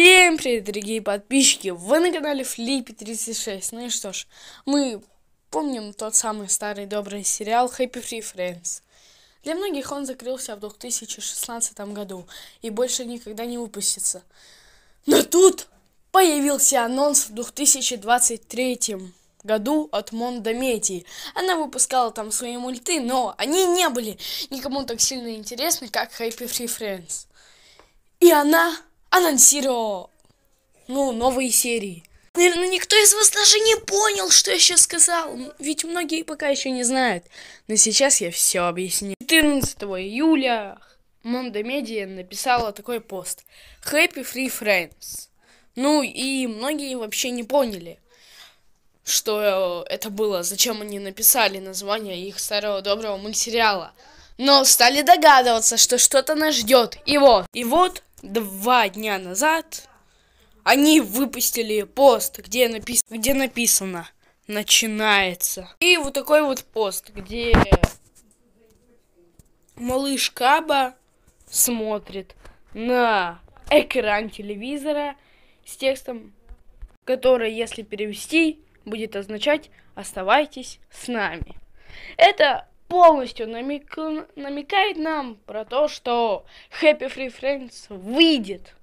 Всем привет, дорогие подписчики! Вы на канале Флиппи 36. Ну и что ж, мы помним тот самый старый добрый сериал Happy Free Friends. Для многих он закрылся в 2016 году и больше никогда не выпустится. Но тут появился анонс в 2023 году от Мондометии. Она выпускала там свои мульты, но они не были никому так сильно интересны, как Happy Free Friends. И она анонсировал, ну, новые серии. Наверное, ну, никто из вас даже не понял, что я сейчас сказал, ну, ведь многие пока еще не знают. Но сейчас я все объясню. 14 июля Мондо Медиа написала такой пост. Happy Free Friends. Ну и многие вообще не поняли, что это было, зачем они написали название их старого доброго мультсериала. Но стали догадываться, что что-то нас ждет. И вот, и вот два дня назад они выпустили пост, где, напис... где написано «Начинается». И вот такой вот пост, где малыш Каба смотрит на экран телевизора с текстом, который, если перевести, будет означать «Оставайтесь с нами». Это полностью намек... намекает нам про то, что Happy Free Friends выйдет.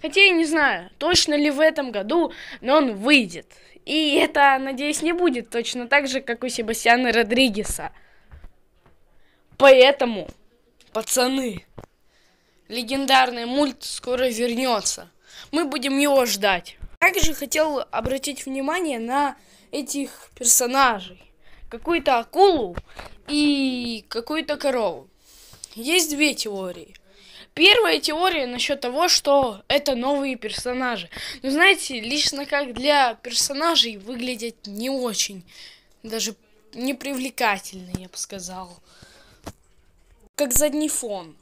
Хотя я не знаю, точно ли в этом году, но он выйдет. И это, надеюсь, не будет точно так же, как у Себастьяна Родригеса. Поэтому, пацаны, легендарный мульт скоро вернется. Мы будем его ждать. Также хотел обратить внимание на этих персонажей какую-то акулу и какую-то корову. Есть две теории. Первая теория насчет того, что это новые персонажи. Ну знаете, лично как для персонажей выглядят не очень, даже непривлекательно, я бы сказал. Как задний фон.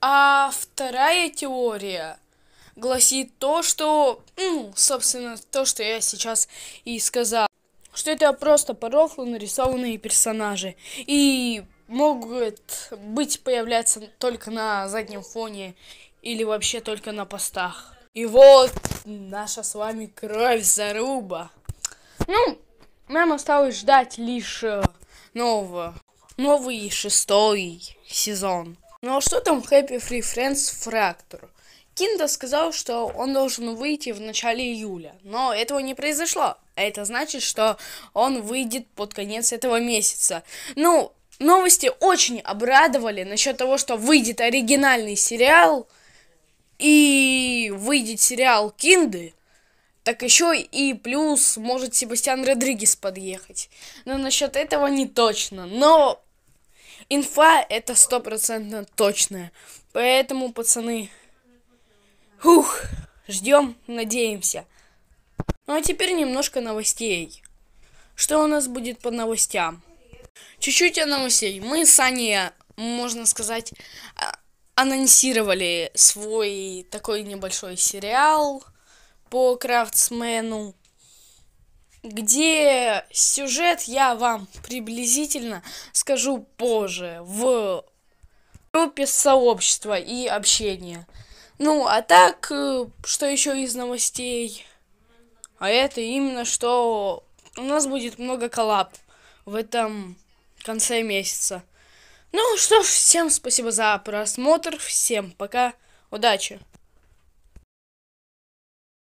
А вторая теория гласит то, что, ну, собственно, то, что я сейчас и сказал что это просто по нарисованные персонажи. И могут быть появляться только на заднем фоне или вообще только на постах. И вот наша с вами кровь заруба. Ну, нам осталось ждать лишь э, нового, новый шестой сезон. Ну а что там Happy Free Friends Fractor? Кинда сказал, что он должен выйти в начале июля, но этого не произошло. А это значит, что он выйдет под конец этого месяца. Ну, новости очень обрадовали насчет того, что выйдет оригинальный сериал и выйдет сериал Кинды. Так еще и плюс может Себастьян Родригес подъехать. Но насчет этого не точно. Но инфа это стопроцентно точная. Поэтому, пацаны, ух, ждем, надеемся. Ну а теперь немножко новостей. Что у нас будет по новостям? Чуть-чуть о новостей. Мы с Аней, можно сказать, а, анонсировали свой такой небольшой сериал по крафтсмену, где сюжет я вам приблизительно скажу позже в группе сообщества и общения. Ну, а так, э, что еще из новостей? А это именно что у нас будет много коллаб в этом конце месяца. Ну что ж, всем спасибо за просмотр, всем пока, удачи!